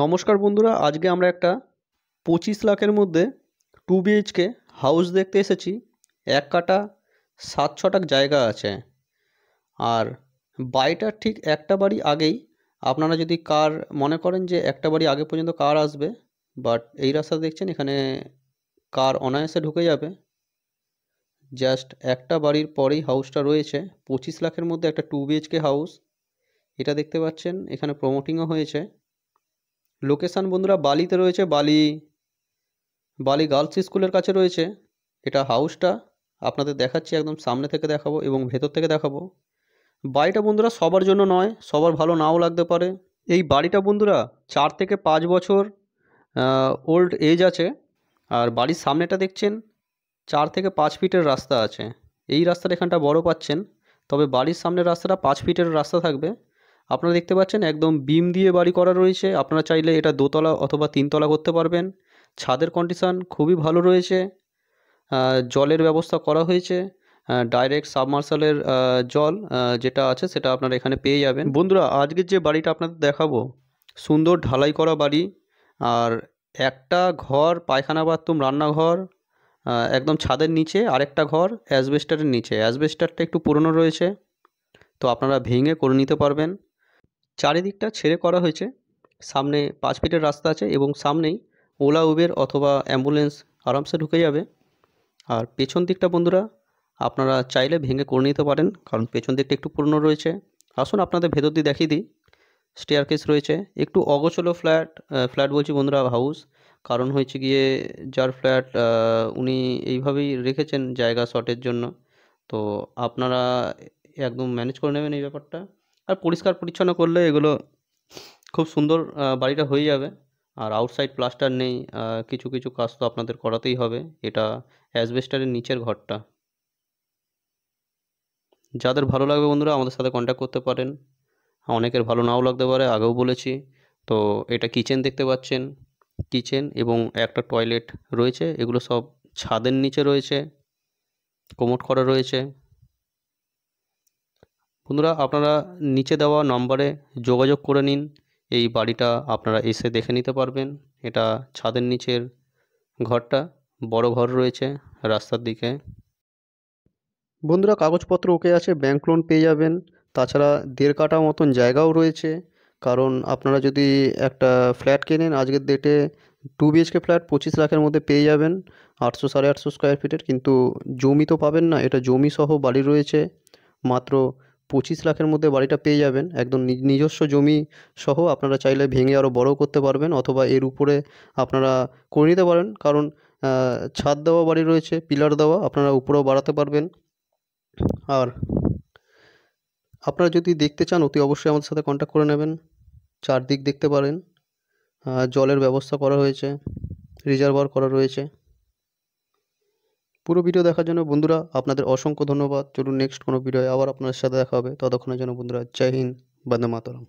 নমস্কার বন্ধুরা আজকে আমরা একটা পঁচিশ লাখের মধ্যে টু বিএইচকে হাউস দেখতে এসেছি এক কাটা সাত ছটাক জায়গা আছে আর বাড়িটার ঠিক একটা বাড়ি আগেই আপনারা যদি কার মনে করেন যে একটা বাড়ি আগে পর্যন্ত কার আসবে বাট এই রাস্তা দেখছেন এখানে কার অনায়াসে ঢুকে যাবে জাস্ট একটা বাড়ির পরেই হাউসটা রয়েছে পঁচিশ লাখের মধ্যে একটা টু বিএইচকে হাউস এটা দেখতে পাচ্ছেন এখানে প্রমোটিংও হয়েছে লোকেশান বন্ধুরা বালিতে রয়েছে বালি বালি গার্লস স্কুলের কাছে রয়েছে এটা হাউসটা আপনাদের দেখাচ্ছি একদম সামনে থেকে দেখাবো এবং ভেতর থেকে দেখাবো বাড়িটা বন্ধুরা সবার জন্য নয় সবার ভালো নাও লাগতে পারে এই বাড়িটা বন্ধুরা চার থেকে পাঁচ বছর ওল্ড এজ আছে আর বাড়ির সামনেটা দেখছেন চার থেকে পাঁচ ফিটের রাস্তা আছে এই রাস্তাটা এখানটা বড় পাচ্ছেন তবে বাড়ির সামনের রাস্তাটা পাঁচ ফিটের রাস্তা থাকবে আপনারা দেখতে পাচ্ছেন একদম বিম দিয়ে বাড়ি করা রয়েছে আপনারা চাইলে এটা দোতলা অথবা তিনতলা করতে পারবেন ছাদের কন্ডিশান খুবই ভালো রয়েছে জলের ব্যবস্থা করা হয়েছে ডাইরেক্ট সাবমার্শালের জল যেটা আছে সেটা আপনারা এখানে পেয়ে যাবেন বন্ধুরা আজকের যে বাড়িটা আপনাদের দেখাবো সুন্দর ঢালাই করা বাড়ি আর একটা ঘর পায়খানা বাথরুম রান্নাঘর একদম ছাদের নিচে আরেকটা ঘর অ্যাসবেস্টারের নিচে অ্যাসবেস্টারটা একটু পুরনো রয়েছে তো আপনারা ভেঙে করে নিতে পারবেন চারিদিকটা ছেড়ে করা হয়েছে সামনে পাঁচ ফিটের রাস্তা আছে এবং সামনেই ওলা উবের অথবা অ্যাম্বুলেন্স আরামসে ঢুকে যাবে আর পেছন দিকটা বন্ধুরা আপনারা চাইলে ভেঙে করে নিতে পারেন কারণ পেছন দিকটা একটু পুরনো রয়েছে আসুন আপনাদের ভেতর দিয়ে দেখিয়ে দিই স্টেয়ার কেস রয়েছে একটু অগোছলো ফ্ল্যাট ফ্ল্যাট বলছি বন্ধুরা হাউস কারণ হয়েছে গিয়ে যার ফ্ল্যাট উনি এইভাবেই রেখেছেন জায়গা শর্টের জন্য তো আপনারা একদম ম্যানেজ করে নেবেন এই ব্যাপারটা আর পরিষ্কার পরিচ্ছন্ন করলে এগুলো খুব সুন্দর বাড়িটা হয়ে যাবে আর আউটসাইড প্লাস্টার নেই কিছু কিছু কাজ তো আপনাদের করাতেই হবে এটা অ্যাসবেস্টারের নিচের ঘরটা যাদের ভালো লাগবে বন্ধুরা আমাদের সাথে কন্ট্যাক্ট করতে পারেন অনেকের ভালো নাও লাগতে পারে আগেও বলেছি তো এটা কিচেন দেখতে পাচ্ছেন কিচেন এবং একটা টয়লেট রয়েছে এগুলো সব ছাদের নিচে রয়েছে কোমট করা রয়েছে বন্ধুরা আপনারা নিচে দেওয়া নম্বরে যোগাযোগ করে নিন এই বাড়িটা আপনারা এসে দেখে নিতে পারবেন এটা ছাদের নিচের ঘরটা বড় ঘর রয়েছে রাস্তার দিকে বন্ধুরা কাগজপত্র ওকে আছে ব্যাংক লোন পেয়ে যাবেন তাছাড়া দেড় কাটা মতন জায়গাও রয়েছে কারণ আপনারা যদি একটা ফ্ল্যাট কেনেন আজকের ডেটে টু বিএচকে ফ্ল্যাট পঁচিশ লাখের মধ্যে পেয়ে যাবেন আটশো সাড়ে আটশো স্কোয়ার ফিটের কিন্তু জমি তো পাবেন না এটা জমি সহ বাড়ি রয়েছে মাত্র পঁচিশ লাখের মধ্যে বাড়িটা পেয়ে যাবেন একদম নিজস্ব জমি সহ আপনারা চাইলে ভেঙে আরও বড় করতে পারবেন অথবা এর উপরে আপনারা করে নিতে পারেন কারণ ছাদ দেওয়া বাড়ি রয়েছে পিলার দেওয়া আপনারা উপরেও বাড়াতে পারবেন আর আপনারা যদি দেখতে চান অতি অবশ্যই আমাদের সাথে কন্ট্যাক্ট করে নেবেন চারদিক দেখতে পারেন জলের ব্যবস্থা করা হয়েছে রিজার্ভার করা রয়েছে পুরো ভিডিও দেখার জন্য বন্ধুরা আপনাদের অসংখ্য ধন্যবাদ চলুন নেক্সট কোনো ভিডিও আবার আপনাদের সাথে দেখা হবে ততক্ষণের জন্য বন্ধুরা জয় হিন্দ বন্দে মাতরম